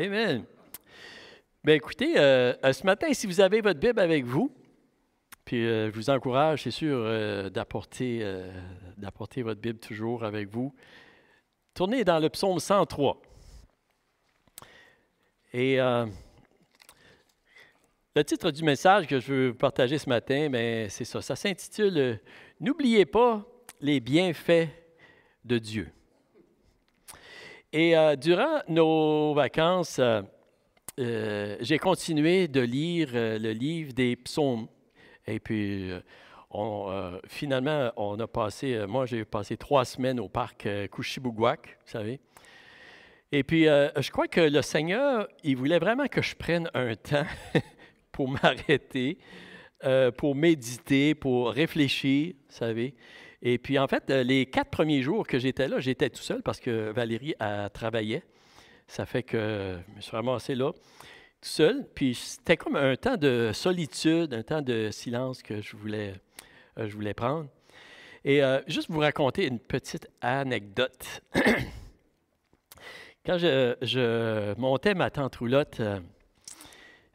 Amen. Bien, écoutez, euh, euh, ce matin, si vous avez votre Bible avec vous, puis euh, je vous encourage, c'est sûr, d'apporter, d'apporter votre Bible toujours avec vous. Tournez dans le psaume 103. Et le titre du message que je veux partager ce matin, ben, c'est ça. Ça s'intitule N'oubliez pas les bienfaits de Dieu. Et euh, durant nos vacances, euh, euh, j'ai continué de lire le livre des psaumes. Et puis, on, finalement, on a passé, moi j'ai passé trois semaines au parc euh, vous savez. Et puis, je crois que le Seigneur, il voulait vraiment que je prenne un temps pour m'arrêter, pour méditer, pour réfléchir, vous savez. Et puis, en fait, euh, les quatre premiers jours que j'étais là, j'étais tout seul parce que Valérie a travaillait. Ça fait que je me suis ramassé là, tout seul. Puis, c'était comme un temps de solitude, un temps de silence que je voulais, euh, je voulais prendre. Et euh, juste vous raconter une petite anecdote. Quand je, je, montais ma tante roulotte,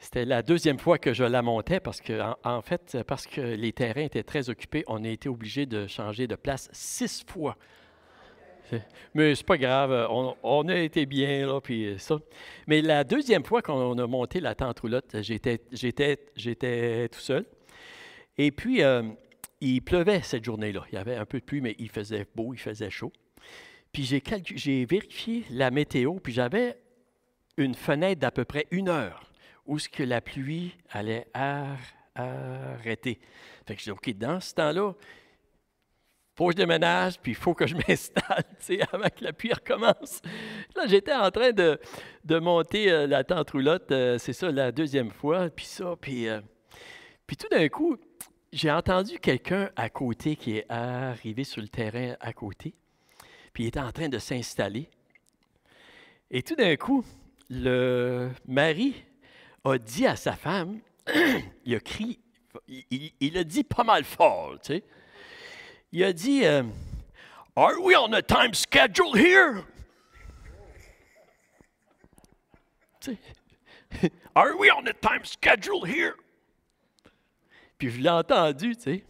c'était la deuxième fois que je la montais parce que, en, fait, parce que les terrains étaient très occupés, on a été obligé de changer de place six fois. Mais c'est pas grave, on, a été bien là, puis ça. Mais la deuxième fois qu'on a monté la tente roulotte, j'étais, tout seul. Et puis, euh, il pleuvait cette journée-là. Il y avait un peu de pluie, mais il faisait beau, il faisait chaud. Puis j'ai vérifié la météo, puis j'avais une fenêtre d'à peu près une heure où ce que la pluie allait arrêter. Fait que je dis, OK, dans ce temps-là, faut que je déménage, puis il faut que je m'installe, avant que la pluie recommence. Là, j'étais en train de, monter euh, la tente roulotte, euh, c'est ça, la deuxième fois, puis ça, puis... Euh, puis tout d'un coup, j'ai entendu quelqu'un à côté qui est arrivé sur le terrain à côté, puis il était en train de s'installer. Et tout d'un coup, le mari a dit à sa femme, il a crié, il, a dit pas mal fort, tu sais. Il a dit, euh, Are we on a time schedule here? tu sais, Are we on a time schedule here? Puis je l'ai entendu, tu sais.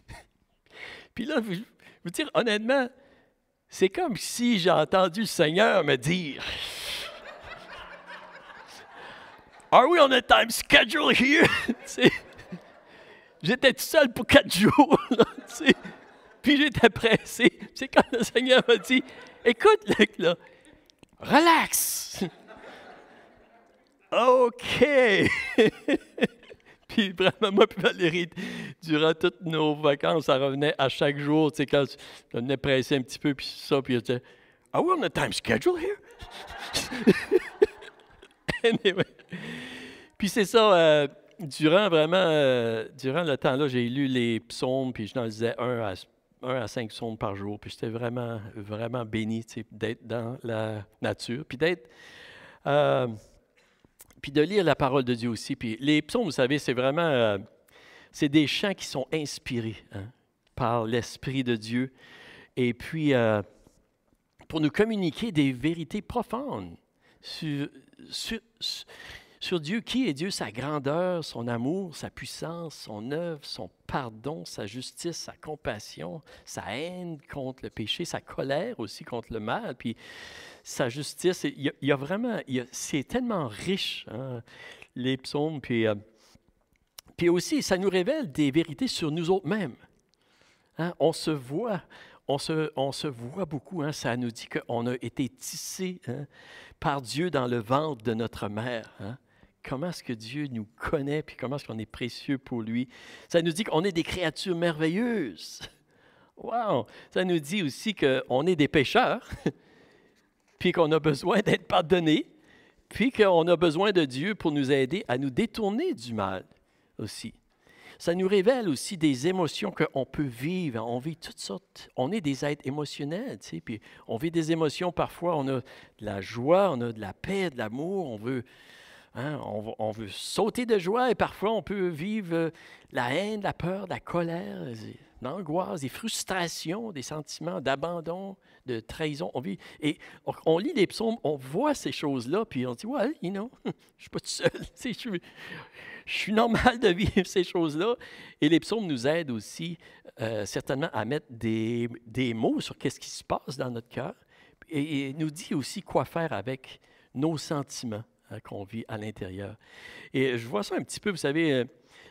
Puis là, je vous dire, honnêtement, c'est comme si j'ai entendu le Seigneur me dire, Are we on a time schedule here? j'étais tout seul pour quatre jours. puis j'étais pressé. C'est quand le Seigneur m'a dit Écoute, là, relax. OK. puis vraiment, moi, puis Valérie, durant toutes nos vacances, ça revenait à chaque jour. Tu sais, quand je venais pressé un petit peu, puis ça, puis disais, Are we on a time schedule here? anyway. Puis c'est ça, euh, durant vraiment, euh, durant le temps-là, j'ai lu les psaumes, puis je lisais un à, un à cinq psaumes par jour. Puis j'étais vraiment, vraiment béni d'être dans la nature, puis d'être. Euh, puis de lire la parole de Dieu aussi. Puis les psaumes, vous savez, c'est vraiment. c'est des chants qui sont inspirés hein, par l'Esprit de Dieu. Et puis, pour nous communiquer des vérités profondes sur, sur sur Dieu, qui est Dieu, sa grandeur, son amour, sa puissance, son œuvre, son pardon, sa justice, sa compassion, sa haine contre le péché, sa colère aussi contre le mal, puis sa justice. Il y a, vraiment, c'est tellement riche, hein, les psaumes, puis, euh, puis aussi, ça nous révèle des vérités sur nous autres-mêmes. Hein. on se voit, on se, on se, voit beaucoup, hein. ça nous dit qu'on a été tissé par Dieu dans le ventre de notre mère comment est-ce que Dieu nous connaît, puis comment est-ce qu'on est précieux pour lui. Ça nous dit qu'on est des créatures merveilleuses. Wow! Ça nous dit aussi qu'on est des pécheurs, puis qu'on a besoin d'être pardonné, puis qu'on a besoin de Dieu pour nous aider à nous détourner du mal aussi. Ça nous révèle aussi des émotions qu'on peut vivre. On vit toutes sortes. On est des êtres émotionnels, tu sais, puis on vit des émotions. Parfois, on a de la joie, on a de la paix, de l'amour. On veut, Hein, on, veut sauter de joie et parfois on peut vivre euh, la haine, la peur, la colère, euh, l'angoisse, les frustrations, des sentiments d'abandon, de trahison. On vit, et on, lit les psaumes, on voit ces choses-là, puis on dit Ouais, you know, je ne suis pas tout seul. je, suis, je, normal de vivre ces choses-là. Et les psaumes nous aident aussi, euh, certainement, à mettre des, mots sur quest ce qui se passe dans notre cœur et, et nous dit aussi quoi faire avec nos sentiments Hein, qu'on vit à l'intérieur. Et je vois ça un petit peu, vous savez, euh,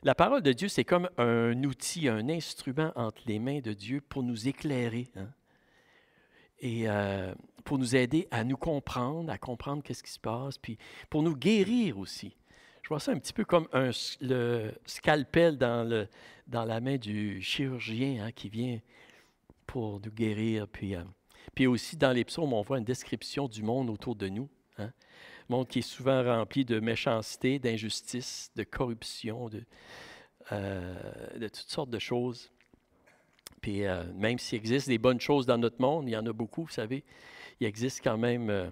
la parole de Dieu, c'est comme un outil, un instrument entre les mains de Dieu pour nous éclairer. Hein? et euh, pour nous aider à nous comprendre, à comprendre qu'est-ce qui se passe, puis pour nous guérir aussi. Je vois ça un petit peu comme un, le scalpel dans, le, dans la main du chirurgien hein, qui vient pour nous guérir. Puis, euh, puis aussi dans les psaumes, on voit une description du monde autour de nous. Hein qui est souvent rempli de méchanceté, d'injustice, de corruption, de, euh, toutes sortes de choses. Puis euh, même s'il existe des bonnes choses dans notre monde, il y en a beaucoup, vous savez, il existe quand même euh,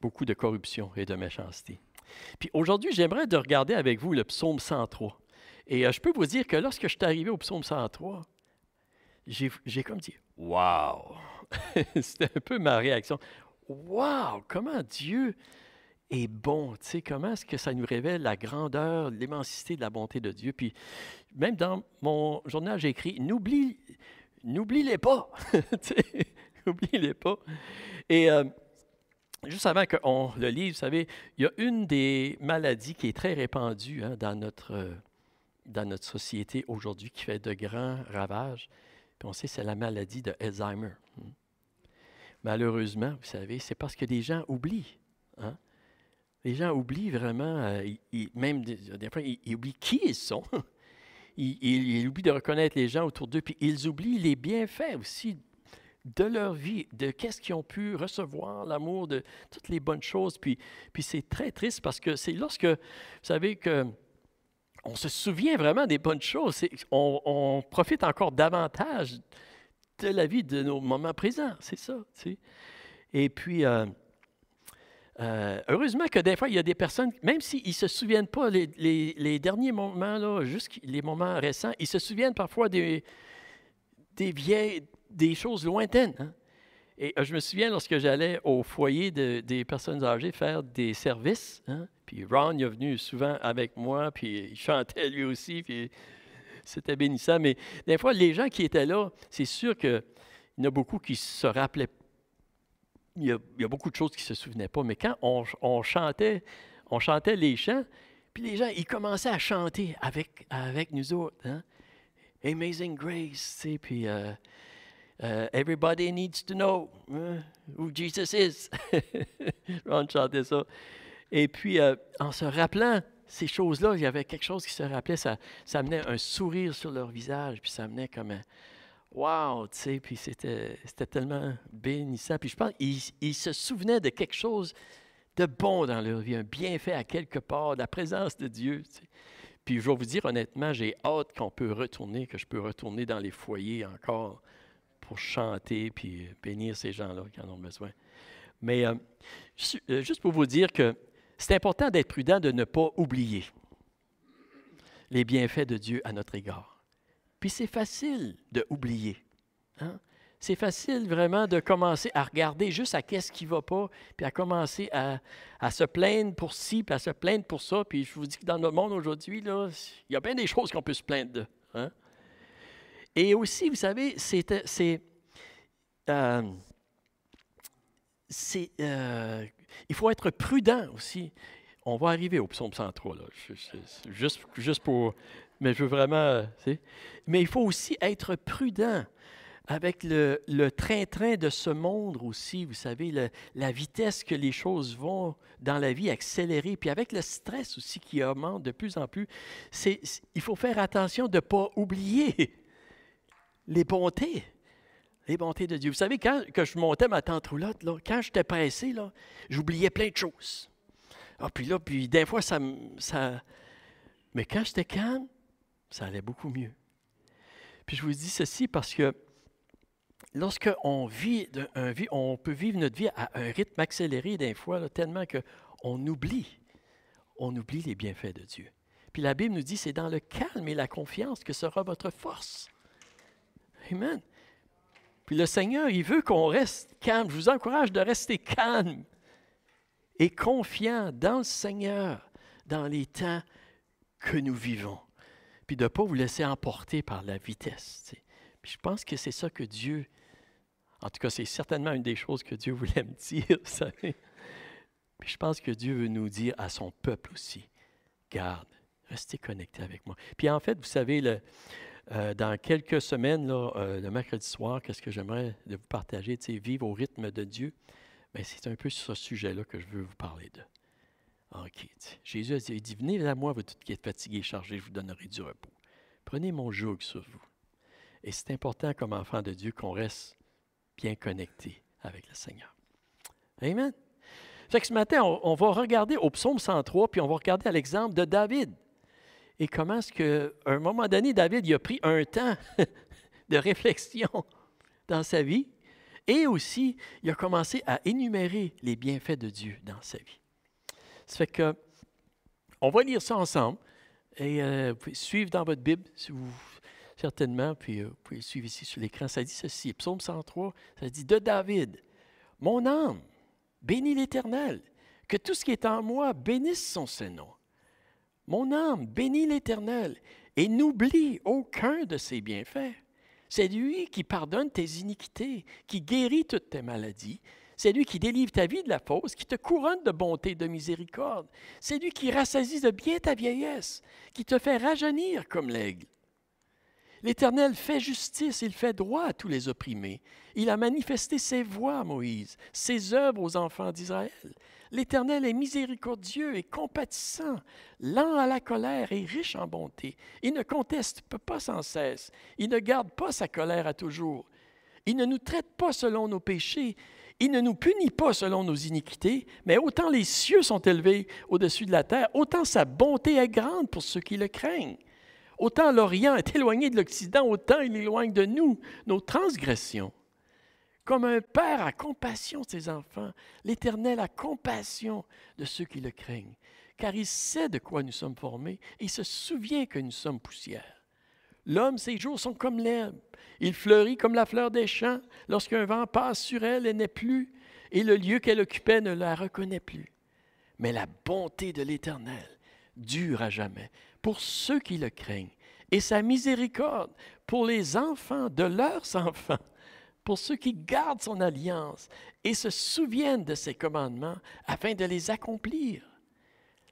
beaucoup de corruption et de méchanceté. Puis aujourd'hui, j'aimerais de regarder avec vous le psaume 103. Et je peux vous dire que lorsque je suis arrivé au psaume 103, j'ai comme dit « Wow! » C'était un peu ma réaction. « Wow! Comment Dieu et bon. Tu sais, comment est-ce que ça nous révèle la grandeur, l'immensité de la bonté de Dieu. Puis même dans mon journal, j'ai écrit N'oublie, n'oubliez pas. n'oubliez pas. Et euh, juste avant qu'on le lise, vous savez, il y a une des maladies qui est très répandue hein, dans, notre, euh, dans notre société aujourd'hui qui fait de grands ravages. Puis on sait, c'est la maladie de Alzheimer. Hmm. Malheureusement, vous savez, c'est parce que des gens oublient. Hein? Les gens oublient vraiment, euh, même des, fois, ils, oublient qui ils sont. ils, oublient de reconnaître les gens autour d'eux, puis ils oublient les bienfaits aussi de leur vie, de qu'est-ce qu'ils ont pu recevoir, l'amour, de toutes les bonnes choses. Puis, puis c'est très triste parce que c'est lorsque, vous savez, que on se souvient vraiment des bonnes choses, on, profite encore davantage de la vie de nos moments présents, c'est ça. Tu sais. Et puis, euh, euh, heureusement que des fois, il y a des personnes, même s'ils ne se souviennent pas les, derniers moments, là, les moments récents, ils se souviennent parfois des, vieilles, des choses lointaines. Hein. Et euh, je me souviens lorsque j'allais au foyer des personnes âgées faire des services, hein, puis Ron il est venu souvent avec moi, puis il chantait lui aussi, puis c'était bénissant. Mais des fois, les gens qui étaient là, c'est sûr qu'il y en a beaucoup qui ne se rappelaient il y, a, beaucoup de choses qui ne se souvenaient pas, mais quand on, chantait, on chantait les chants, puis les gens, ils commençaient à chanter avec, avec nous autres. Hein. Amazing Grace, tu puis euh, euh, Everybody needs to know hein, who Jesus is. on chantait ça. Et puis, euh, en se rappelant ces choses-là, il y avait quelque chose qui se rappelait, ça, ça amenait un sourire sur leur visage, puis ça amenait comme un, Wow, tu sais, puis c'était, tellement bénissant. Puis je pense qu'ils se souvenaient de quelque chose de bon dans leur vie, un bienfait à quelque part, la présence de Dieu. Puis je vais vous dire honnêtement, j'ai hâte qu'on peut retourner, que je peux retourner dans les foyers encore pour chanter puis bénir ces gens-là qui en ont besoin. Mais euh, euh, juste pour vous dire que c'est important d'être prudent de ne pas oublier les bienfaits de Dieu à notre égard. Puis c'est facile de oublier. Hein. C'est facile vraiment de commencer à regarder juste à qu'est-ce qui ne va pas, puis à commencer à, se plaindre pour ci, puis à se plaindre pour ça. Puis je vous dis que dans notre monde aujourd'hui, il y a bien des choses qu'on peut se plaindre de. Hein. Et aussi, vous savez, c'est. Euh, euh, euh, il faut être prudent aussi. On va arriver au psaume 103, là, juste, juste pour mais je veux vraiment. Euh, mais il faut aussi être prudent avec le, train-train de ce monde aussi, vous savez, la vitesse que les choses vont dans la vie accélérer, puis avec le stress aussi qui augmente de plus en plus, c'est, il faut faire attention de ne pas oublier les bontés, les bontés de Dieu. Vous savez, quand que je montais ma tente roulotte, là, quand j'étais pressé, là, j'oubliais plein de choses. Ah, puis là, puis des fois, ça... ça... Mais quand j'étais calme, ça allait beaucoup mieux. Puis je vous dis ceci parce que lorsqu'on vit, on peut vivre notre vie à un rythme accéléré d'un fois, tellement tellement qu'on oublie, on oublie les bienfaits de Dieu. Puis la Bible nous dit, c'est dans le calme et la confiance que sera votre force. Amen. Puis le Seigneur, il veut qu'on reste calme. Je vous encourage de rester calme et confiant dans le Seigneur dans les temps que nous vivons puis de ne pas vous laisser emporter par la vitesse. Puis je pense que c'est ça que Dieu, en tout cas, c'est certainement une des choses que Dieu voulait me dire, vous savez. Puis je pense que Dieu veut nous dire à son peuple aussi, garde, restez connectés avec moi. Puis en fait, vous savez, euh, dans quelques semaines, euh, le mercredi soir, qu'est-ce que j'aimerais de vous partager, vivre au rythme de Dieu, ben, c'est un peu sur ce sujet-là que je veux vous parler de. OK. Jésus a dit, Venez à moi, vous toutes qui êtes fatigués et chargés, je vous donnerai du repos. Prenez mon joug sur vous. Et c'est important, comme enfant de Dieu, qu'on reste bien connecté avec le Seigneur. Amen. Fait que ce matin, on, va regarder au psaume 103, puis on va regarder à l'exemple de David. Et comment est-ce qu'à un moment donné, David, il a pris un temps de réflexion dans sa vie, et aussi, il a commencé à énumérer les bienfaits de Dieu dans sa vie. Ça fait que, on va lire ça ensemble. Et euh, vous pouvez suivre dans votre Bible, certainement, puis euh, vous pouvez suivre ici sur l'écran. Ça dit ceci, Psaume 103, ça dit de David, Mon âme, bénis l'Éternel, que tout ce qui est en moi bénisse son Seigneur. Mon âme, bénis l'Éternel, et n'oublie aucun de ses bienfaits. C'est lui qui pardonne tes iniquités, qui guérit toutes tes maladies, c'est lui qui délivre ta vie de la fausse, qui te couronne de bonté, et de miséricorde. C'est lui qui rassasie de bien ta vieillesse, qui te fait rajeunir comme l'aigle. L'Éternel fait justice, il fait droit à tous les opprimés. Il a manifesté ses voies, à Moïse, ses œuvres aux enfants d'Israël. L'Éternel est miséricordieux et compatissant, lent à la colère et riche en bonté. Il ne conteste pas sans cesse, il ne garde pas sa colère à toujours. Il ne nous traite pas selon nos péchés, il ne nous punit pas selon nos iniquités, mais autant les cieux sont élevés au-dessus de la terre, autant sa bonté est grande pour ceux qui le craignent. Autant l'Orient est éloigné de l'Occident, autant il éloigne de nous nos transgressions. Comme un père a compassion de ses enfants, l'Éternel a compassion de ceux qui le craignent, car il sait de quoi nous sommes formés, et il se souvient que nous sommes poussière. L'homme, ses jours sont comme l'herbe. Il fleurit comme la fleur des champs. Lorsqu'un vent passe sur elle, elle n'est plus, et le lieu qu'elle occupait ne la reconnaît plus. Mais la bonté de l'Éternel dure à jamais pour ceux qui le craignent, et sa miséricorde pour les enfants de leurs enfants, pour ceux qui gardent son alliance et se souviennent de ses commandements afin de les accomplir.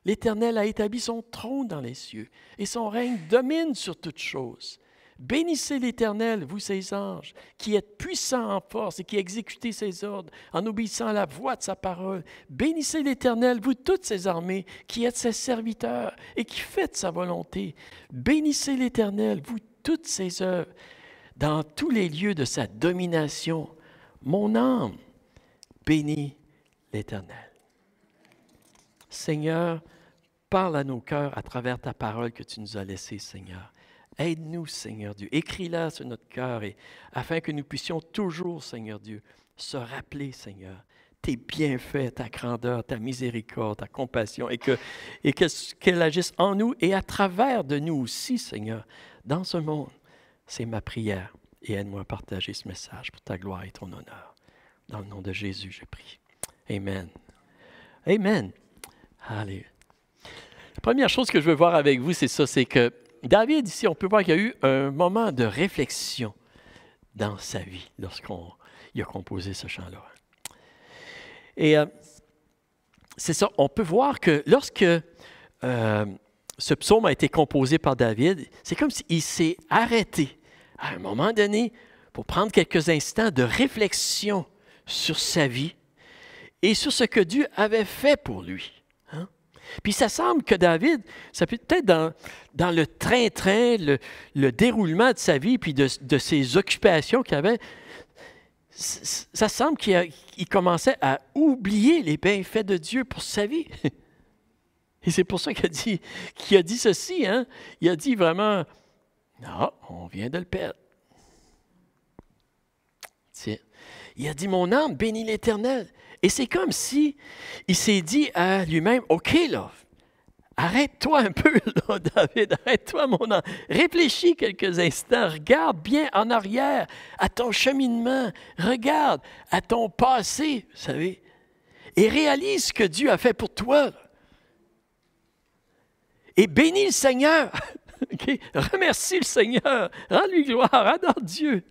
L'Éternel a établi son trône dans les cieux, et son règne domine sur toutes choses. Bénissez l'Éternel, vous ses anges, qui êtes puissants en force et qui exécutez ses ordres en obéissant à la voix de sa parole. Bénissez l'Éternel, vous toutes ses armées, qui êtes ses serviteurs et qui faites sa volonté. Bénissez l'Éternel, vous toutes ses œuvres, dans tous les lieux de sa domination. Mon âme bénit l'Éternel. Seigneur, parle à nos cœurs à travers ta parole que tu nous as laissée, Seigneur. Aide-nous, Seigneur Dieu. Écris-la sur notre cœur et, afin que nous puissions toujours, Seigneur Dieu, se rappeler, Seigneur, tes bienfaits, ta grandeur, ta miséricorde, ta compassion, et que et qu'elle agisse en nous et à travers de nous aussi, Seigneur, dans ce monde. C'est ma prière. Et aide-moi à partager ce message pour ta gloire et ton honneur. Dans le nom de Jésus, je prie. Amen. Amen. Allez. La première chose que je veux voir avec vous, c'est ça, c'est que David, ici, on peut voir qu'il y a eu un moment de réflexion dans sa vie lorsqu'on a composé ce chant-là. Et euh, c'est ça, on peut voir que lorsque euh, ce psaume a été composé par David, c'est comme s'il s'est arrêté à un moment donné pour prendre quelques instants de réflexion sur sa vie et sur ce que Dieu avait fait pour lui. Puis ça semble que David, ça peut être dans, le train-train, le, déroulement de sa vie, puis de, ses occupations qu'il avait, ça semble qu'il commençait à oublier les bienfaits de Dieu pour sa vie. Et c'est pour ça qu'il a dit, qu'il ceci. Hein? Il a dit vraiment, non, ah, on vient de le perdre. Il a dit, mon âme bénit l'Éternel et c'est comme si il s'est dit à lui-même, OK, là, arrête-toi un peu, là, David, arrête-toi, mon an. Réfléchis quelques instants, regarde bien en arrière à ton cheminement, regarde à ton passé, vous savez, et réalise ce que Dieu a fait pour toi. Et bénis le Seigneur. Remercie le Seigneur. Rends-lui gloire. Adore Dieu.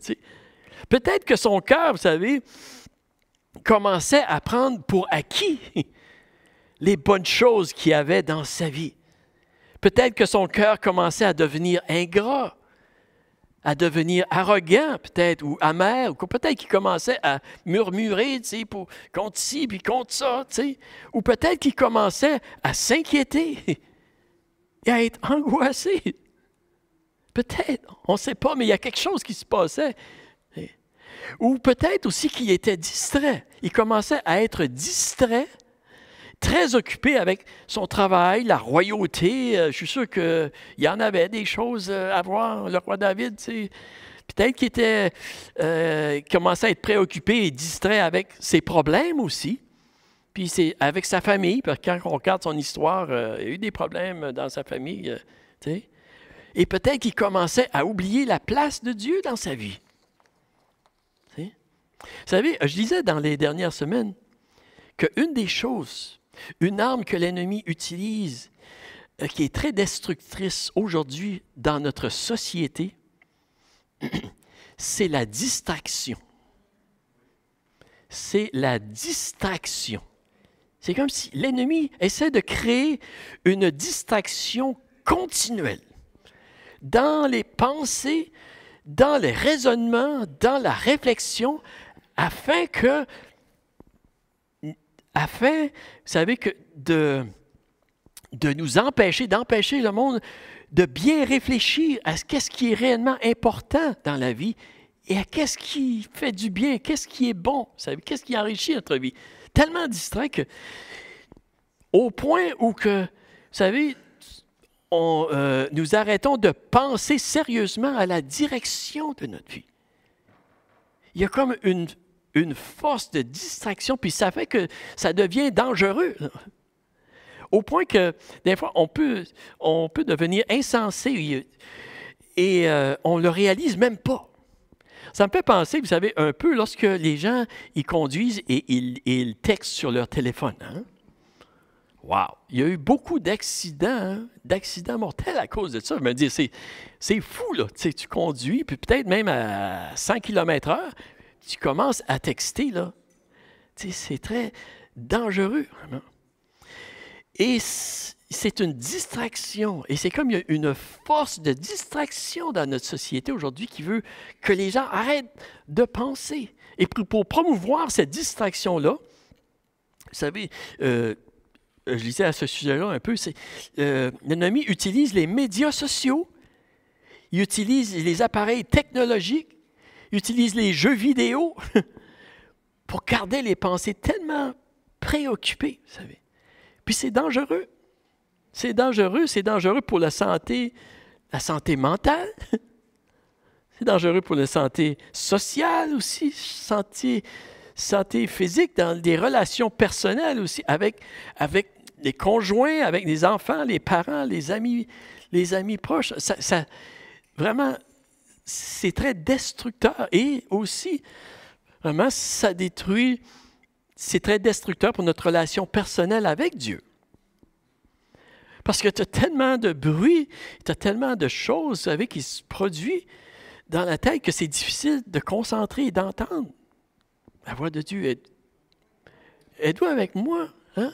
Peut-être que son cœur, vous savez, commençait à prendre pour acquis les bonnes choses qu'il avait dans sa vie. Peut-être que son cœur commençait à devenir ingrat, à devenir arrogant peut-être, ou amer, ou peut-être qu'il commençait à murmurer, tu sais, pour, contre ci, puis contre ça, ou peut-être qu'il commençait à s'inquiéter et à être angoissé. Peut-être, on ne sait pas, mais il y a quelque chose qui se passait ou peut-être aussi qu'il était distrait. Il commençait à être distrait, très occupé avec son travail, la royauté. Euh, je suis sûr qu'il y en avait des choses euh, à voir, le roi David, tu Peut-être qu'il euh, commençait à être préoccupé et distrait avec ses problèmes aussi. Puis c'est avec sa famille, parce quand on regarde son histoire, il y a eu des problèmes dans sa famille. et peut-être qu'il commençait à oublier la place de Dieu dans sa vie. Vous savez, je disais dans les dernières semaines qu'une des choses, une arme que l'ennemi utilise, euh, qui est très destructrice aujourd'hui dans notre société, c'est la distraction. C'est la distraction. C'est comme si l'ennemi essaie de créer une distraction continuelle dans les pensées, dans les raisonnements, dans la réflexion, afin que, afin, vous savez, que de, de nous empêcher, d'empêcher le monde de bien réfléchir à ce qu'est-ce qui est réellement important dans la vie et à qu'est-ce qui fait du bien, qu'est-ce qui est bon, qu'est-ce qui enrichit notre vie. Tellement distrait que, au point où que, vous savez, on, euh, nous arrêtons de penser sérieusement à la direction de notre vie il y a comme une, une force de distraction, puis ça fait que ça devient dangereux. Au point que, des fois, on peut, on peut devenir insensé et euh, on ne le réalise même pas. Ça me fait penser, vous savez, un peu lorsque les gens, ils conduisent et ils, ils textent sur leur téléphone. Hein? Wow! Il y a eu beaucoup d'accidents, hein, d'accidents mortels à cause de ça. Je me dis, c'est fou, là. Tu, sais, tu conduis, puis peut-être même à 100 km/h, tu commences à texter, là. Tu sais, c'est très dangereux, Et c'est une distraction. Et c'est comme il y a une force de distraction dans notre société aujourd'hui qui veut que les gens arrêtent de penser. Et pour, pour promouvoir cette distraction-là, vous savez, euh, euh, je lisais à ce sujet-là un peu, c'est euh, l'ennemi utilise les médias sociaux, il utilise les appareils technologiques, il utilise les jeux vidéo pour garder les pensées tellement préoccupées, vous savez. Puis c'est dangereux. C'est dangereux, c'est dangereux pour la santé, la santé mentale. C'est dangereux pour la santé sociale aussi, santé, santé physique, dans des relations personnelles aussi, avec, avec les conjoints, avec les enfants, les parents, les amis, les amis proches. Ça, vraiment, c'est très destructeur. Et aussi, vraiment, ça détruit, c'est très destructeur pour notre relation personnelle avec Dieu. Parce que tu as tellement de bruit, tu as tellement de choses, vous savez, qui se produisent dans la tête que c'est difficile de concentrer et d'entendre la voix de Dieu. aide toi avec moi? Hein?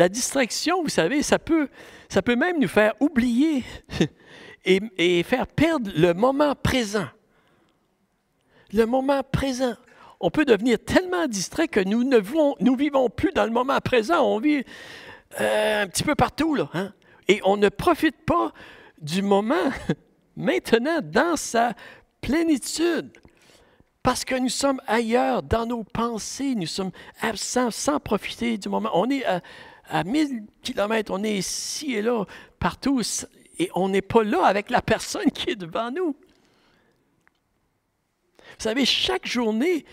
La distraction, vous savez, ça peut, ça peut même nous faire oublier et, faire perdre le moment présent. Le moment présent on peut devenir tellement distrait que nous ne nous vivons plus dans le moment présent. On vit euh, un petit peu partout, là. Hein. Et on ne profite pas du moment maintenant dans sa plénitude. Parce que nous sommes ailleurs dans nos pensées, nous sommes absents sans profiter du moment. On est euh, à 1000 km, on est ici et là, partout, et on n'est pas là avec la personne qui est devant nous. Vous savez, chaque journée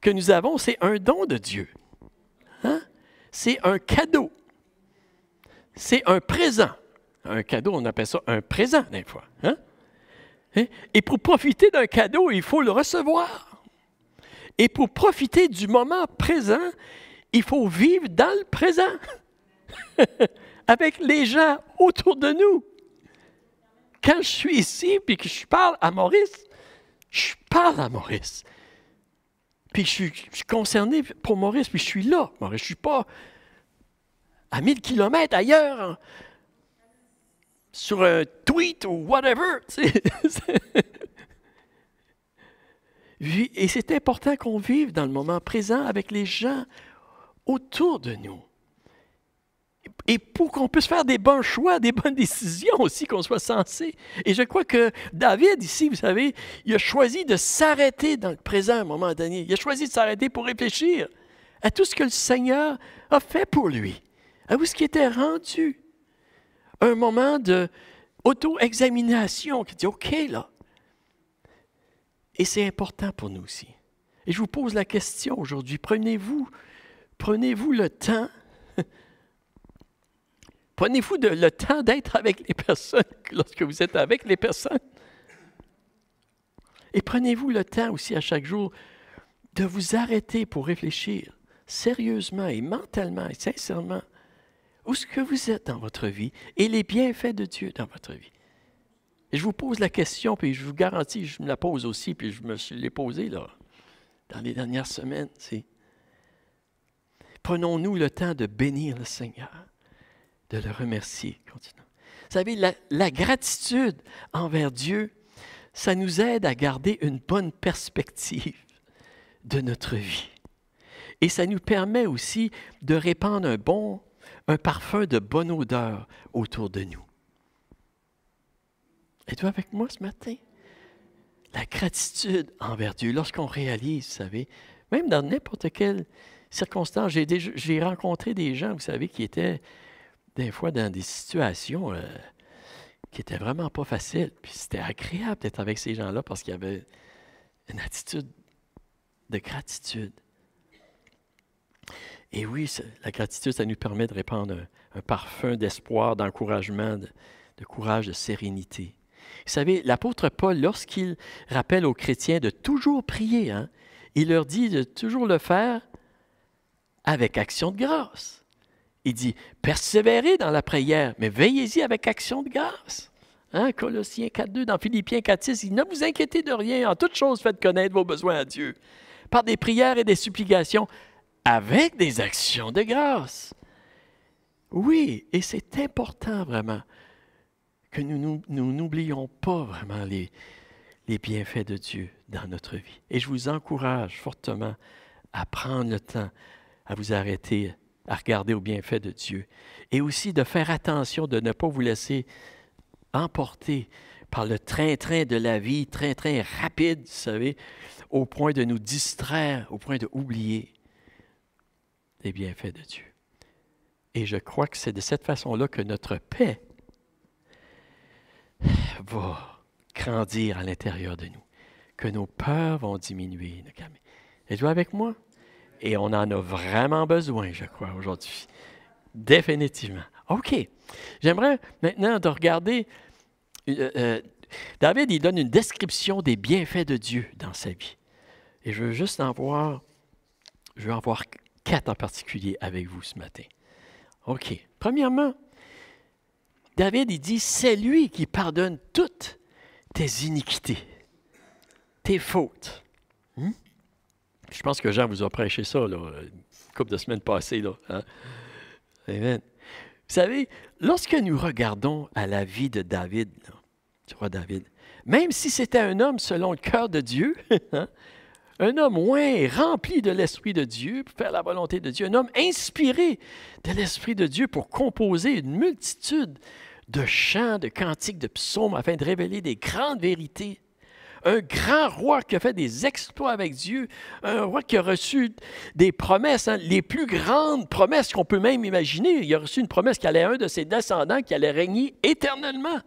que nous avons, c'est un don de Dieu. Hein? C'est un cadeau. C'est un présent. Un cadeau, on appelle ça un présent des fois. Hein? hein? Et pour profiter d'un cadeau, il faut le recevoir. Et pour profiter du moment présent, il faut vivre dans le présent. avec les gens autour de nous. Quand je suis ici puis que je parle à Maurice, je parle à Maurice. Puis je suis, concerné pour Maurice, puis je suis là, Maurice. Je ne suis pas à 1000 kilomètres ailleurs, hein, sur un tweet ou whatever. Et c'est important qu'on vive dans le moment présent avec les gens autour de nous et pour qu'on puisse faire des bons choix, des bonnes décisions aussi, qu'on soit sensé. Et je crois que David, ici, vous savez, il a choisi de s'arrêter dans le présent à un moment donné. Il a choisi de s'arrêter pour réfléchir à tout ce que le Seigneur a fait pour lui, à tout ce qui était rendu. Un moment de auto-examination qui dit, OK, là. Et c'est important pour nous aussi. Et je vous pose la question aujourd'hui, prenez-vous, prenez-vous le temps Prenez-vous le temps d'être avec les personnes lorsque vous êtes avec les personnes. Et prenez-vous le temps aussi à chaque jour de vous arrêter pour réfléchir sérieusement et mentalement et sincèrement où ce que vous êtes dans votre vie et les bienfaits de Dieu dans votre vie. Et je vous pose la question, puis je vous garantis, je me la pose aussi, puis je me l'ai posée là, dans les dernières semaines. Prenons-nous le temps de bénir le Seigneur de le remercier. Vous savez, la, la gratitude envers Dieu, ça nous aide à garder une bonne perspective de notre vie. Et ça nous permet aussi de répandre un bon, un parfum de bonne odeur autour de nous. Êtes-vous avec moi ce matin? La gratitude envers Dieu, lorsqu'on réalise, vous savez, même dans n'importe quelle circonstance, j'ai rencontré des gens, vous savez, qui étaient des fois dans des situations euh, qui n'étaient vraiment pas faciles. Puis c'était agréable d'être avec ces gens-là parce qu'il y avait une attitude de gratitude. Et oui, la gratitude, ça nous permet de répandre un, parfum d'espoir, d'encouragement, de, courage, de sérénité. Vous savez, l'apôtre Paul, lorsqu'il rappelle aux chrétiens de toujours prier, hein, il leur dit de toujours le faire avec action de grâce. Il dit, persévérez dans la prière, mais veillez-y avec action de grâce. Hein, Colossiens 4.2, dans Philippiens 4.6, il ne vous inquiétez de rien, en toute chose faites connaître vos besoins à Dieu, par des prières et des supplications, avec des actions de grâce. Oui, et c'est important vraiment que nous n'oublions pas vraiment les bienfaits de Dieu dans notre vie. Et je vous encourage fortement à prendre le temps, à vous arrêter à regarder aux bienfaits de Dieu et aussi de faire attention de ne pas vous laisser emporter par le train-train de la vie, train-train rapide, vous savez, au point de nous distraire, au point de oublier les bienfaits de Dieu. Et je crois que c'est de cette façon-là que notre paix va grandir à l'intérieur de nous, que nos peurs vont diminuer. Êtes-vous avec moi? Et on en a vraiment besoin, je crois, aujourd'hui. Définitivement. OK. J'aimerais maintenant te regarder. Euh, euh, David, il donne une description des bienfaits de Dieu dans sa vie. Et je veux juste en voir, je veux en voir quatre en particulier avec vous ce matin. OK. Premièrement, David, il dit, c'est lui qui pardonne toutes tes iniquités, tes fautes. Hmm? Je pense que Jean vous a prêché ça, là, une couple de semaines passées. Là, Amen. Hein. Vous savez, lorsque nous regardons à la vie de David, tu vois David, même si c'était un homme selon le cœur de Dieu, hein, un homme oui, rempli de l'Esprit de Dieu pour faire la volonté de Dieu, un homme inspiré de l'Esprit de Dieu pour composer une multitude de chants, de cantiques, de psaumes afin de révéler des grandes vérités un grand roi qui a fait des exploits avec Dieu, un roi qui a reçu des promesses, hein, les plus grandes promesses qu'on peut même imaginer. Il a reçu une promesse qu'il allait un de ses descendants qui allait régner éternellement.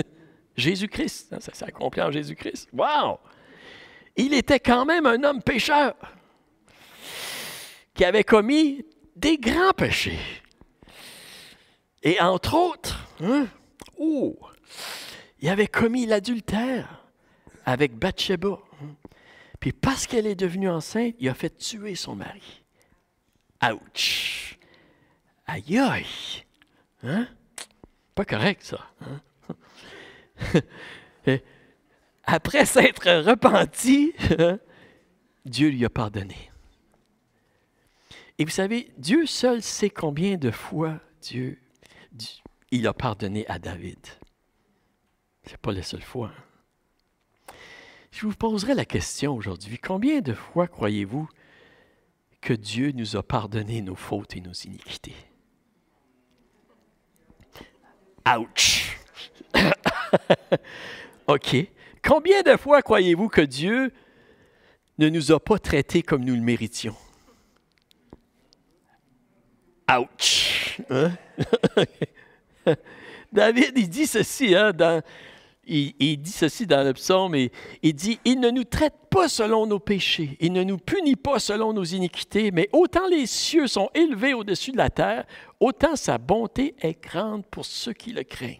Jésus-Christ, hein, ça s'est accompli en Jésus-Christ. Wow! Il était quand même un homme pécheur qui avait commis des grands péchés. Et entre autres, hein, oh, il avait commis l'adultère avec Bathsheba. Puis parce qu'elle est devenue enceinte, il a fait tuer son mari. Ouch! Aïe aïe! Hein? Pas correct, ça. Hein? Après s'être repenti, Dieu lui a pardonné. Et vous savez, Dieu seul sait combien de fois Dieu, il a pardonné à David. C'est pas la seule fois. Hein? Je vous poserai la question aujourd'hui. Combien de fois croyez-vous que Dieu nous a pardonné nos fautes et nos iniquités? Ouch! OK. Combien de fois croyez-vous que Dieu ne nous a pas traités comme nous le méritions? Ouch! Hein? David, il dit ceci hein, dans il, dit ceci dans le psaume, il, il dit, il ne nous traite pas selon nos péchés, il ne nous punit pas selon nos iniquités, mais autant les cieux sont élevés au-dessus de la terre, autant sa bonté est grande pour ceux qui le craignent.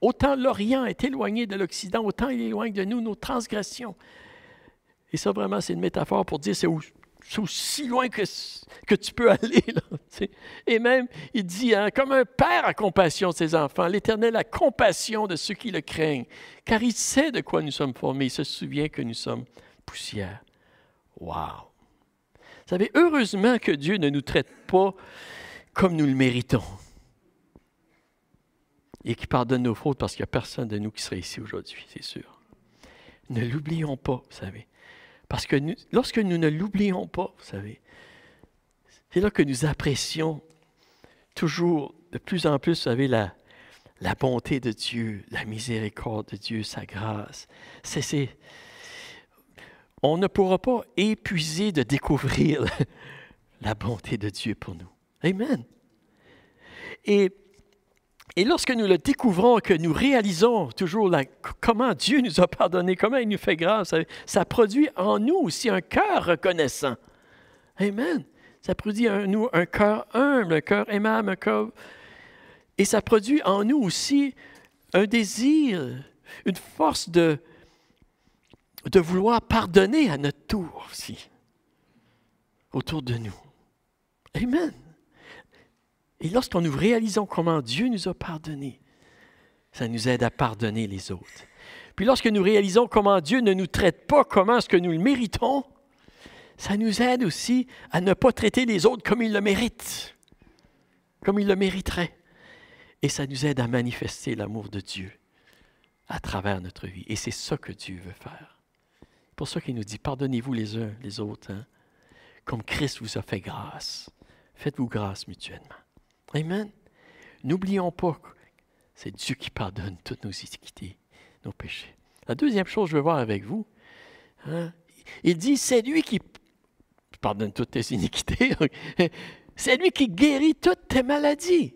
Autant l'Orient est éloigné de l'Occident, autant il éloigne de nous nos transgressions. Et ça, vraiment, c'est une métaphore pour dire c'est où, c'est aussi loin que, tu peux aller. Là, Et même, il dit, hein, comme un père a compassion de ses enfants, l'Éternel a compassion de ceux qui le craignent, car il sait de quoi nous sommes formés, il se souvient que nous sommes poussière. Wow! Vous savez, heureusement que Dieu ne nous traite pas comme nous le méritons et qu'il pardonne nos fautes parce qu'il n'y a personne de nous qui serait ici aujourd'hui, c'est sûr. Ne l'oublions pas, vous savez. Parce que lorsque nous ne l'oublions pas, vous savez, c'est là que nous apprécions toujours de plus en plus, vous savez, la, bonté de Dieu, la miséricorde de Dieu, sa grâce. On ne pourra pas épuiser de découvrir la bonté de Dieu pour nous. Amen. Et et lorsque nous le découvrons, que nous réalisons toujours comment Dieu nous a pardonné, comment il nous fait grâce, euh, ça, produit en nous aussi un cœur reconnaissant. Amen. Ça produit en nous un cœur humble, un cœur aimable, un cœur... Et ça produit en nous aussi un désir, une force de, de vouloir pardonner à notre tour aussi, autour de nous. Amen. Et lorsque nous réalisons comment Dieu nous a pardonné, ça nous aide à pardonner les autres. Puis lorsque nous réalisons comment Dieu ne nous traite pas, comment est-ce que nous le méritons, ça nous aide aussi à ne pas traiter les autres comme ils le méritent, comme ils le mériteraient. Et ça nous aide à manifester l'amour de Dieu à travers notre vie. Et c'est ça que Dieu veut faire. C'est pour ça qu'il nous dit, pardonnez-vous les uns les autres, hein, comme Christ vous a fait grâce. Faites-vous grâce mutuellement. Amen. N'oublions pas c'est Dieu qui pardonne toutes nos iniquités, nos péchés. La deuxième chose que je veux voir avec vous, hein, il dit, c'est lui qui pardonne toutes tes iniquités. c'est lui qui guérit toutes tes maladies.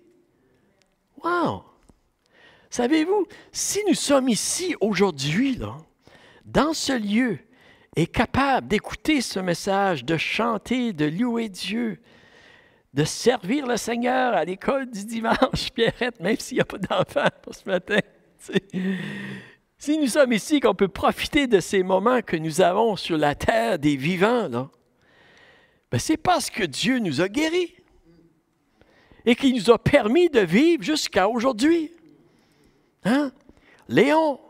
Wow! Savez-vous, si nous sommes ici aujourd'hui, dans ce lieu, et capables d'écouter ce message, de chanter, de louer Dieu, de servir le Seigneur à l'école du dimanche, Pierrette, même s'il n'y a pas d'enfant pour ce matin. Si nous sommes ici, qu'on peut profiter de ces moments que nous avons sur la terre des vivants, ben, c'est parce que Dieu nous a guéris et qu'il nous a permis de vivre jusqu'à aujourd'hui. Hein? Léon,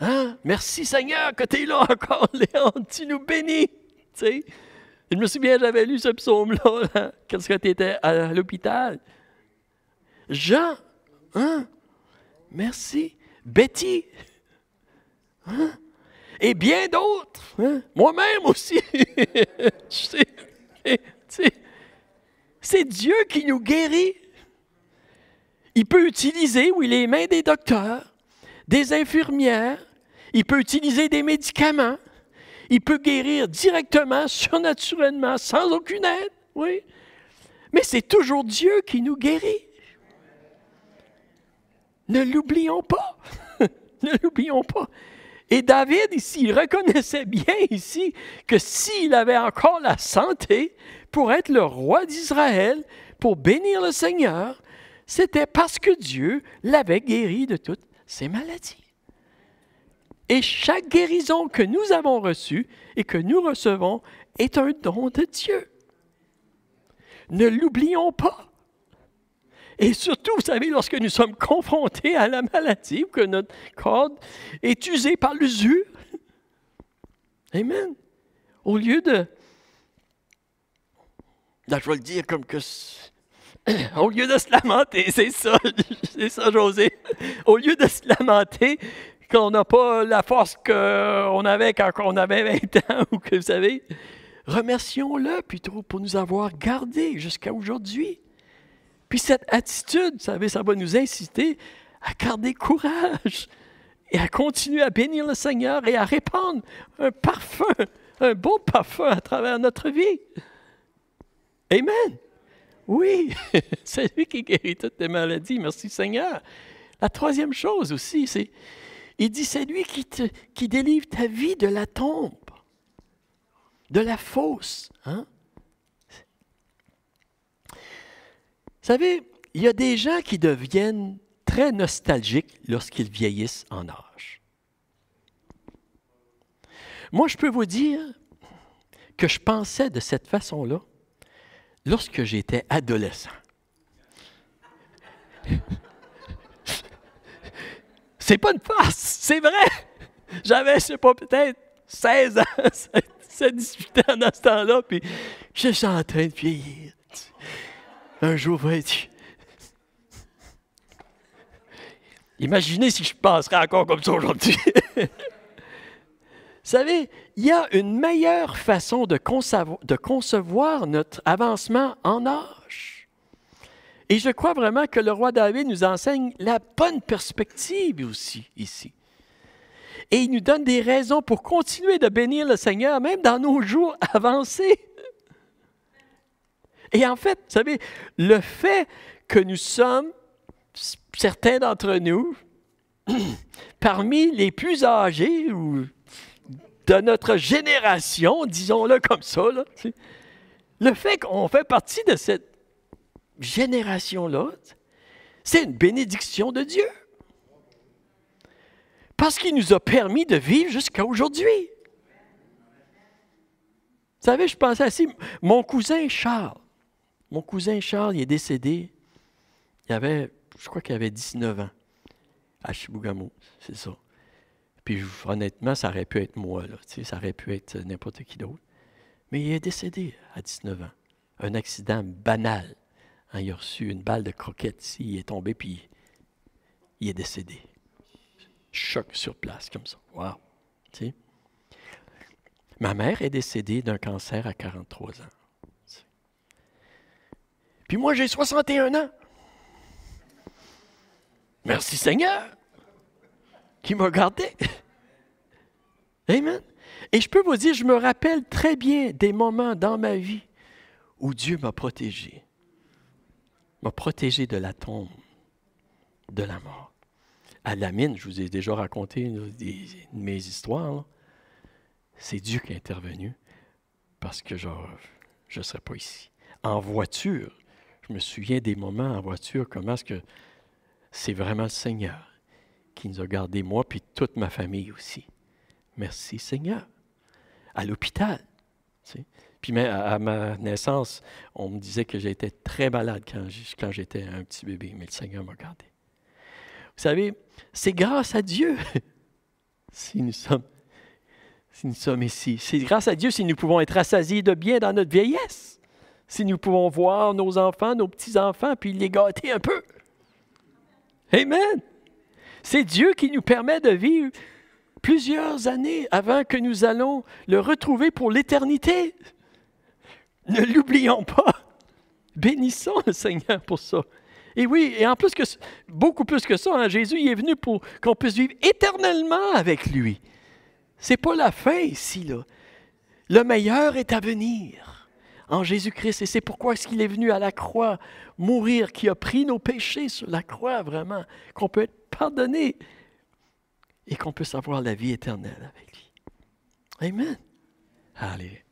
hein? merci Seigneur que tu es là encore, Léon, tu nous bénis. Je me souviens, j'avais lu ce psaume-là hein, quand tu étais à l'hôpital. Jean, hein? Merci. Betty, hein? Et bien d'autres, hein? Moi-même aussi. C'est Dieu qui nous guérit. Il peut utiliser, oui, les mains des docteurs, des infirmières. Il peut utiliser des médicaments. Il peut guérir directement, surnaturellement, sans aucune aide. Oui. Mais c'est toujours Dieu qui nous guérit. Ne l'oublions pas. ne l'oublions pas. Et David, ici, il reconnaissait bien ici que s'il avait encore la santé pour être le roi d'Israël, pour bénir le Seigneur, c'était parce que Dieu l'avait guéri de toutes ses maladies. Et chaque guérison que nous avons reçue et que nous recevons est un don de Dieu. Ne l'oublions pas. Et surtout, vous savez, lorsque nous sommes confrontés à la maladie, ou que notre corps est usé par l'usure. Amen. Au lieu de... Là, je vais le dire comme que... Au lieu de se lamenter, c'est ça, c'est ça, José. Au lieu de se lamenter, qu'on n'a pas la force qu'on avait quand on avait 20 ans, ou que vous savez. Remercions-le plutôt pour nous avoir gardés jusqu'à aujourd'hui. Puis cette attitude, vous savez, ça va nous inciter à garder courage et à continuer à bénir le Seigneur et à répandre un parfum, un beau parfum à travers notre vie. Amen. Oui, c'est lui qui guérit toutes les maladies. Merci Seigneur. La troisième chose aussi, c'est il dit, c'est lui qui, te, qui délivre ta vie de la tombe, de la fosse. Hein? Vous savez, il y a des gens qui deviennent très nostalgiques lorsqu'ils vieillissent en âge. Moi, je peux vous dire que je pensais de cette façon-là lorsque j'étais adolescent. C'est pas une farce, c'est vrai. J'avais, je sais pas, peut-être 16 ans, 17, 18 ans dans ce temps-là, puis je suis en train de vieillir. Un jour, va être... Imaginez si je passerais encore comme ça aujourd'hui. Vous savez, il y a une meilleure façon de, concevoir notre avancement en âge. Et je crois vraiment que le roi David nous enseigne la bonne perspective aussi ici. Et il nous donne des raisons pour continuer de bénir le Seigneur, même dans nos jours avancés. Et en fait, vous savez, le fait que nous sommes, certains d'entre nous, parmi les plus âgés ou de notre génération, disons-le comme ça, le fait qu'on fait partie de cette génération-là, c'est une bénédiction de Dieu. Parce qu'il nous a permis de vivre jusqu'à aujourd'hui. Vous savez, je pensais à mon cousin Charles, mon cousin Charles, il est décédé, il avait, je crois qu'il avait 19 ans, à Chibougamau, c'est ça. Puis honnêtement, ça aurait pu être moi, ça aurait pu être euh, n'importe qui d'autre. Mais il est décédé à 19 ans. Un accident banal. Hein, il a reçu une balle de croquette ici, il est tombé, puis il est décédé. Choc sur place, comme ça. Wow! Ma mère est décédée d'un cancer à 43 ans. Puis moi, j'ai 61 ans. Merci Seigneur qui m'a gardé. Amen. Et je peux vous dire, je me rappelle très bien des moments dans ma vie où Dieu m'a protégé m'a protégé de la tombe, de la mort. À la mine, je vous ai déjà raconté une de mes histoires. C'est Dieu qui est intervenu parce que je ne serais pas ici. En voiture, je me souviens des moments en voiture, comment est-ce que c'est vraiment le Seigneur qui nous a gardés, moi, puis toute ma famille aussi. Merci Seigneur. À l'hôpital, tu sais, puis à, ma naissance, on me disait que j'étais très malade quand j'étais un petit bébé, mais le Seigneur m'a gardé. Vous savez, c'est grâce à Dieu si nous sommes, si nous sommes ici. C'est grâce à Dieu si nous pouvons être assasiés de bien dans notre vieillesse, si nous pouvons voir nos enfants, nos petits-enfants, puis les gâter un peu. Amen. C'est Dieu qui nous permet de vivre plusieurs années avant que nous allons le retrouver pour l'éternité. Ne l'oublions pas. Bénissons le Seigneur pour ça. Et oui, et en plus que beaucoup plus que ça, hein, Jésus il est venu pour qu'on puisse vivre éternellement avec lui. C'est pas la fin ici là. Le meilleur est à venir en Jésus-Christ et c'est pourquoi est-ce qu'il est venu à la croix mourir qui a pris nos péchés sur la croix vraiment qu'on peut être pardonné et qu'on puisse avoir la vie éternelle avec lui. Amen. Allez.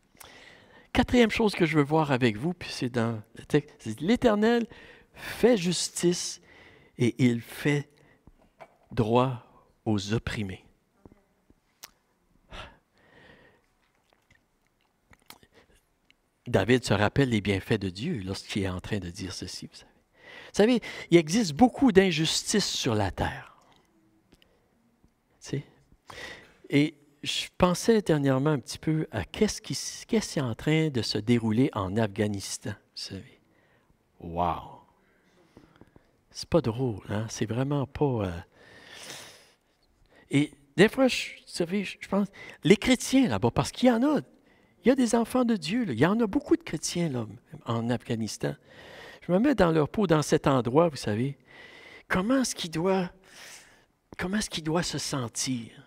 Quatrième chose que je veux voir avec vous, puis c'est dans le texte, l'Éternel fait justice et il fait droit aux opprimés. David se rappelle les bienfaits de Dieu lorsqu'il est en train de dire ceci. Vous savez, vous savez il existe beaucoup d'injustices sur la terre. Tu Et je pensais dernièrement un petit peu à qu'est-ce qui, est en train de se dérouler en Afghanistan. Vous savez, wow! C'est pas drôle, hein? C'est vraiment pas. Euh, et des fois, je, vous savez, je pense, les chrétiens là-bas, parce qu'il y en a, il y a des enfants de Dieu, il y en a beaucoup de chrétiens là, en Afghanistan. Je me mets dans leur peau, dans cet endroit, vous savez. Comment est-ce qu'ils doit, comment est-ce qu'ils doivent se sentir?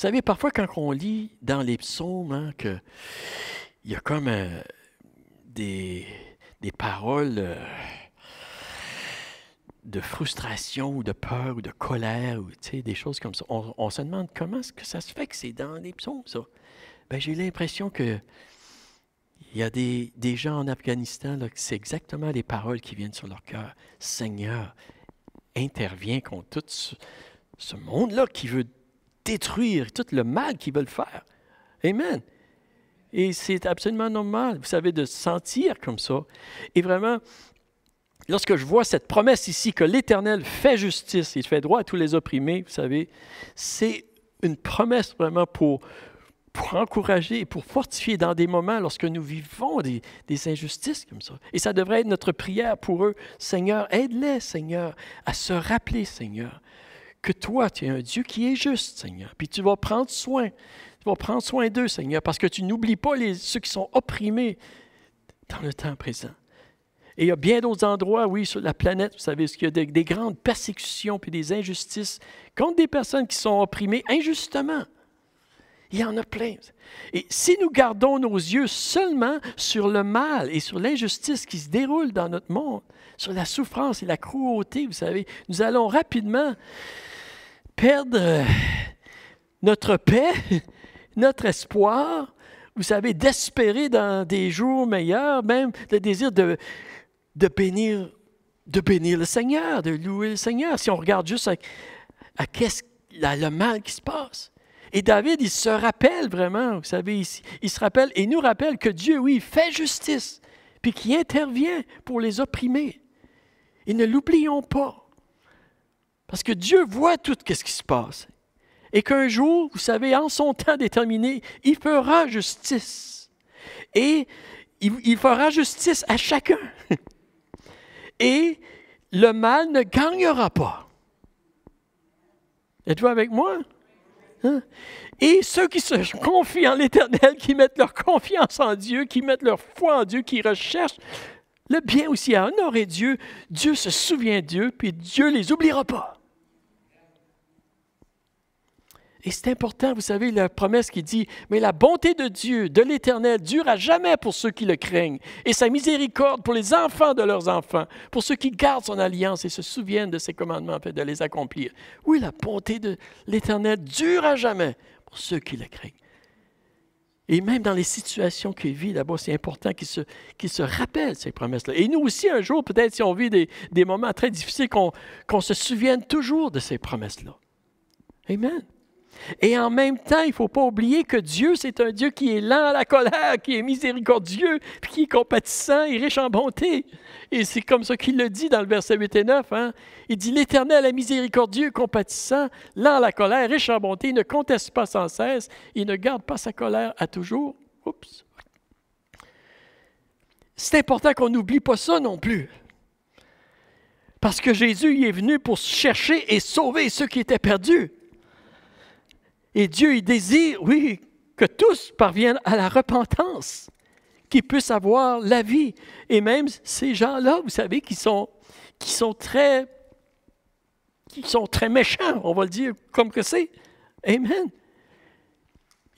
Vous savez, parfois quand on lit dans les psaumes, hein, que il y a comme euh, des, des, paroles euh, de frustration ou de peur ou de colère ou des choses comme ça. On, se demande comment est-ce que ça se fait que c'est dans les psaumes, ça. Ben, J'ai l'impression que il y a des, gens en Afghanistan, là, c'est exactement les paroles qui viennent sur leur cœur. Seigneur, intervient contre tout ce monde-là qui veut détruire tout le mal qu'ils veulent faire. Amen. Et c'est absolument normal, vous savez, de se sentir comme ça. Et vraiment, lorsque je vois cette promesse ici que l'Éternel fait justice, il fait droit à tous les opprimés, vous savez, c'est une promesse vraiment pour, pour encourager et pour fortifier dans des moments lorsque nous vivons des, injustices comme ça. Et ça devrait être notre prière pour eux. Seigneur, aide-les, Seigneur, à se rappeler, Seigneur, que toi, tu es un Dieu qui est juste, Seigneur. Puis tu vas prendre soin. Tu vas prendre soin d'eux, Seigneur, parce que tu n'oublies pas ceux qui sont opprimés dans le temps présent. Et il y a bien d'autres endroits, oui, sur la planète, vous savez, qu'il y a des, des, grandes persécutions puis des injustices contre des personnes qui sont opprimées injustement. Il y en a plein. Et si nous gardons nos yeux seulement sur le mal et sur l'injustice qui se déroule dans notre monde, sur la souffrance et la cruauté, vous savez, nous allons rapidement perdre euh, notre paix, notre espoir, vous savez, d'espérer dans des jours meilleurs, même le désir de, de, bénir, de bénir le Seigneur, de louer le Seigneur, si on regarde juste à, qu'est-ce le mal qui se passe. Et David, il se rappelle vraiment, vous savez, il, il se rappelle et nous rappelle que Dieu, oui, fait justice, puis qu'il intervient pour les opprimer. Et ne l'oublions pas. Parce que Dieu voit tout ce qui se passe. Et qu'un jour, vous savez, en son temps déterminé, il fera justice. Et il, fera justice à chacun. Et le mal ne gagnera pas. Êtes-vous avec moi? Hein? Et ceux qui se confient en l'Éternel, qui mettent leur confiance en Dieu, qui mettent leur foi en Dieu, qui recherchent le bien aussi à honorer Dieu, Dieu se souvient Dieu puis Dieu les oubliera pas. Et c'est important, vous savez, la promesse qui dit, mais la bonté de Dieu, de l'Éternel, dure à jamais pour ceux qui le craignent, et sa miséricorde pour les enfants de leurs enfants, pour ceux qui gardent son alliance et se souviennent de ses commandements, fait, de les accomplir. Oui, la bonté de l'Éternel dure à jamais pour ceux qui le craignent. Et même dans les situations qu'il vit là-bas, c'est important qu'il se, se rappelle ces promesses-là. Et nous aussi, un jour, peut-être si on vit des, des moments très difficiles, qu'on se souvienne toujours de ces promesses-là. Amen. Et en même temps, il ne faut pas oublier que Dieu, c'est un Dieu qui est lent à la colère, qui est miséricordieux, qui est compatissant et riche en bonté. Et c'est comme ça qu'il le dit dans le verset 8 et 9. Hein. Il dit L'Éternel est miséricordieux, compatissant, lent à la colère, riche en bonté, ne conteste pas sans cesse, il ne garde pas sa colère à toujours. Oups. C'est important qu'on n'oublie pas ça non plus. Parce que Jésus il est venu pour chercher et sauver ceux qui étaient perdus. Et Dieu, il désire, oui, que tous parviennent à la repentance, qu'ils puissent avoir la vie. Et même ces gens-là, vous savez, qui sont, qui sont très qui sont très méchants, on va le dire comme que c'est. Amen.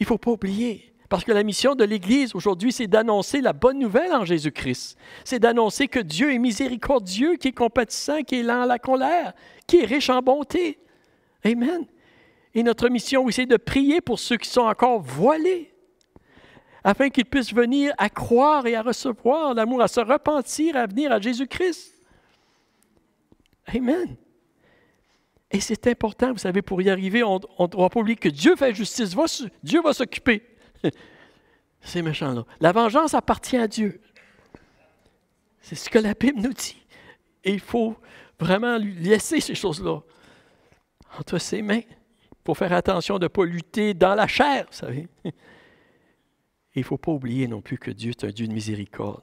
Il ne faut pas oublier. Parce que la mission de l'Église aujourd'hui, c'est d'annoncer la bonne nouvelle en Jésus-Christ. C'est d'annoncer que Dieu est miséricordieux, qui est compatissant, qui est lent à la colère, qui est riche en bonté. Amen. Et notre mission aussi de prier pour ceux qui sont encore voilés, afin qu'ils puissent venir à croire et à recevoir l'amour, à se repentir, à venir à Jésus-Christ. Amen. Et c'est important, vous savez, pour y arriver, on ne doit pas oublier que Dieu fait justice, Dieu va s'occuper. ces méchants là. La vengeance appartient à Dieu. C'est ce que la Bible nous dit. Et il faut vraiment lui laisser ces choses-là entre ses mains faut faire attention de ne pas lutter dans la chair, vous savez. il ne faut pas oublier non plus que Dieu est un Dieu de miséricorde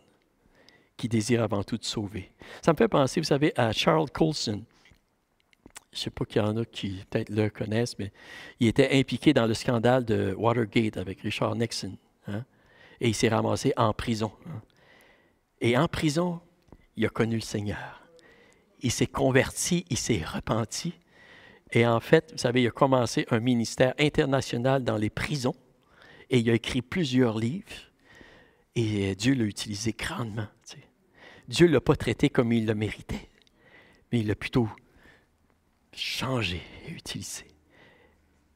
qui désire avant tout de sauver. Ça me fait penser, vous savez, à Charles Colson. Je ne sais pas qu'il y en a qui peut-être le connaissent, mais il était impliqué dans le scandale de Watergate avec Richard Nixon. Hein, et il s'est ramassé en prison. Hein. Et en prison, il a connu le Seigneur. Il s'est converti, il s'est repenti. Et en fait, vous savez, il a commencé un ministère international dans les prisons et il a écrit plusieurs livres et Dieu l'a utilisé grandement. Dieu ne l'a pas traité comme il le méritait, mais il l'a plutôt changé et utilisé.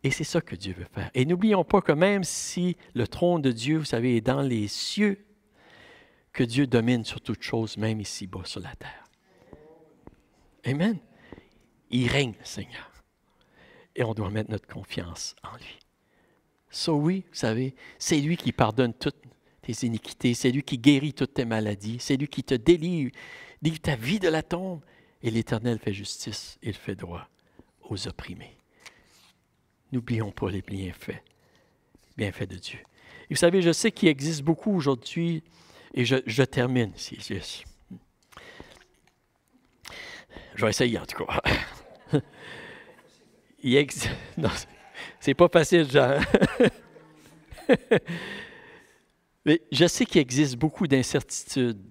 Et c'est ça que Dieu veut faire. Et n'oublions pas que même si le trône de Dieu, vous savez, est dans les cieux, que Dieu domine sur toute chose, même ici-bas sur la terre. Amen. Il règne, Seigneur et on doit mettre notre confiance en lui. So oui, vous savez, c'est lui qui pardonne toutes tes iniquités, c'est lui qui guérit toutes tes maladies, c'est lui qui te délivre, délivre ta vie de la tombe. Et l'Éternel fait justice, il fait droit aux opprimés. N'oublions pas les bienfaits, bienfaits de Dieu. Et vous savez, je sais qu'il existe beaucoup aujourd'hui, et je, termine, si je... je vais essayer en tout cas. il c'est pas facile, Jean. Mais je sais qu'il existe beaucoup d'incertitudes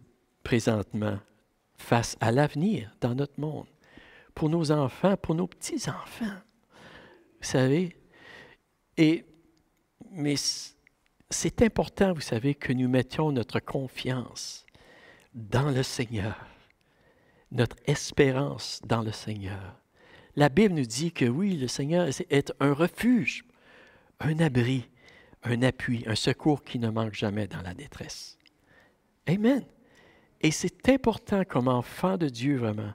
présentement face à l'avenir dans notre monde, pour nos enfants, pour nos petits-enfants. Vous savez? Et, mais c'est important, vous savez, que nous mettions notre confiance dans le Seigneur, notre espérance dans le Seigneur la Bible nous dit que oui, le Seigneur est un refuge, un abri, un appui, un secours qui ne manque jamais dans la détresse. Amen. Et c'est important comme enfant de Dieu vraiment,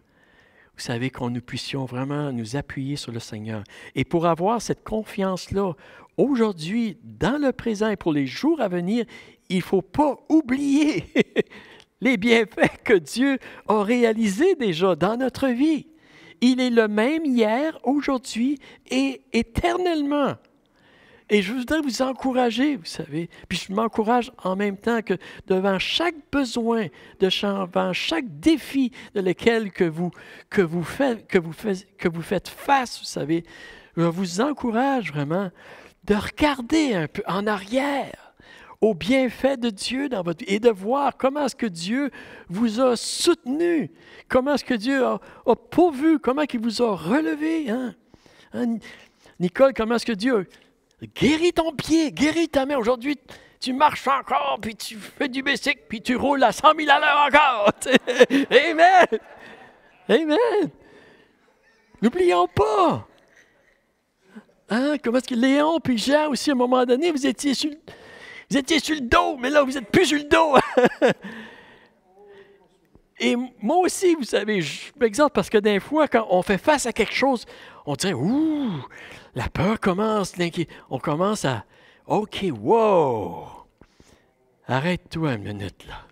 vous savez, qu'on nous puissions vraiment nous appuyer sur le Seigneur. Et pour avoir cette confiance-là, aujourd'hui, dans le présent et pour les jours à venir, il ne faut pas oublier les bienfaits que Dieu a réalisés déjà dans notre vie. Il est le même hier, aujourd'hui et éternellement. Et je voudrais vous encourager, vous savez, puis je m'encourage en même temps que devant chaque besoin, devant chaque défi de lequel que vous, que vous, faites, que vous, faites, que vous faites face, vous savez, je vous encourage vraiment de regarder un peu en arrière au bienfait de Dieu dans votre et de voir comment est-ce que Dieu vous a soutenu, comment est-ce que Dieu a, pourvu, comment il vous a relevé. Hein? hein Nicole, comment est-ce que Dieu guérit ton pied, guérit ta main. Aujourd'hui, tu marches encore, puis tu fais du bicycle, puis tu roules à 100 000 à l'heure encore. Amen! Amen! N'oublions pas! Hein? Comment est-ce que Léon puis Jean aussi, à un moment donné, vous étiez sur, vous étiez sur le dos, mais là, vous n'êtes plus sur le dos. Et moi aussi, vous savez, je m'exhorte parce que des fois, quand on fait face à quelque chose, on dirait, Ouh, la peur commence, On commence à OK, wow. Arrête-toi une minute là.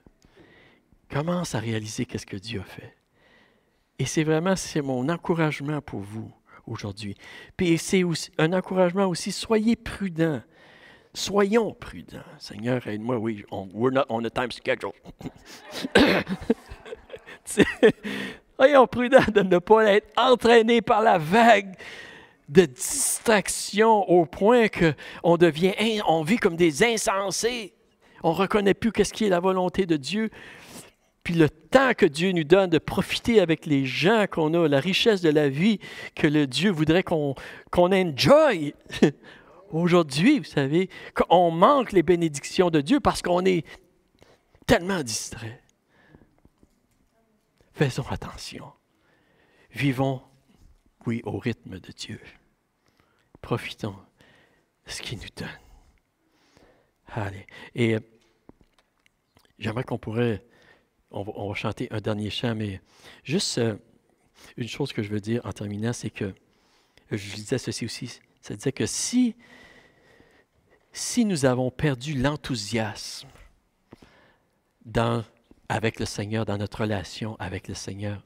Commence à réaliser qu'est-ce que Dieu a fait. Et c'est vraiment c'est mon encouragement pour vous aujourd'hui. Puis c'est un encouragement aussi, soyez prudents. Soyons prudents. Seigneur, aide-moi. Oui, on, we're not on a time schedule. Soyons prudents de ne pas être entraînés par la vague de distraction au point qu'on devient, on vit comme des insensés. On ne reconnaît plus qu'est-ce qui est la volonté de Dieu. Puis le temps que Dieu nous donne de profiter avec les gens qu'on a, la richesse de la vie que le Dieu voudrait qu'on enjoy. Aujourd'hui, vous savez, qu'on manque les bénédictions de Dieu parce qu'on est tellement distrait. Faisons attention. Vivons, oui, au rythme de Dieu. Profitons de ce qu'il nous donne. Allez. Et euh, j'aimerais qu'on pourrait, on va, chanter un dernier chant, mais juste euh, une chose que je veux dire en terminant, c'est que je disais ceci aussi, ça disait que si si nous avons perdu l'enthousiasme avec le Seigneur, dans notre relation avec le Seigneur,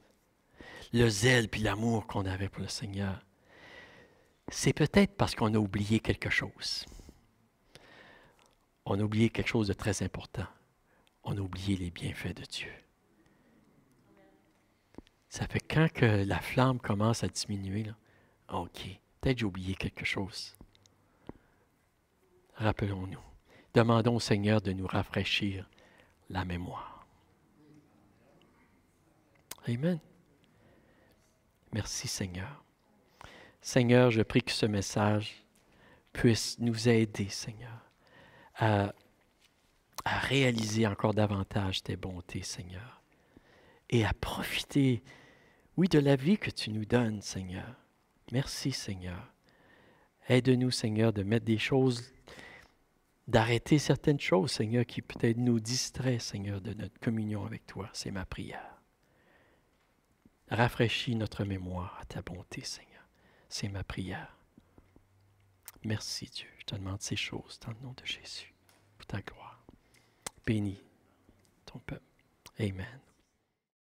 le zèle puis l'amour qu'on avait pour le Seigneur, c'est peut-être parce qu'on a oublié quelque chose. On a oublié quelque chose de très important. On a oublié les bienfaits de Dieu. Ça fait quand que la flamme commence à diminuer, OK, peut-être j'ai oublié quelque chose rappelons-nous. Demandons au Seigneur de nous rafraîchir la mémoire. Amen. Merci Seigneur. Seigneur, je prie que ce message puisse nous aider, Seigneur, à, à réaliser encore davantage tes bontés, Seigneur, et à profiter, oui, de la vie que tu nous donnes, Seigneur. Merci, Seigneur. Aide-nous, Seigneur, de mettre des choses d'arrêter certaines choses, Seigneur, qui peut-être nous distraient, Seigneur, de notre communion avec toi. C'est ma prière. Rafraîchis notre mémoire à ta bonté, Seigneur. C'est ma prière. Merci, Dieu. Je te demande ces choses dans le nom de Jésus, pour ta gloire. Bénis ton peuple. Amen.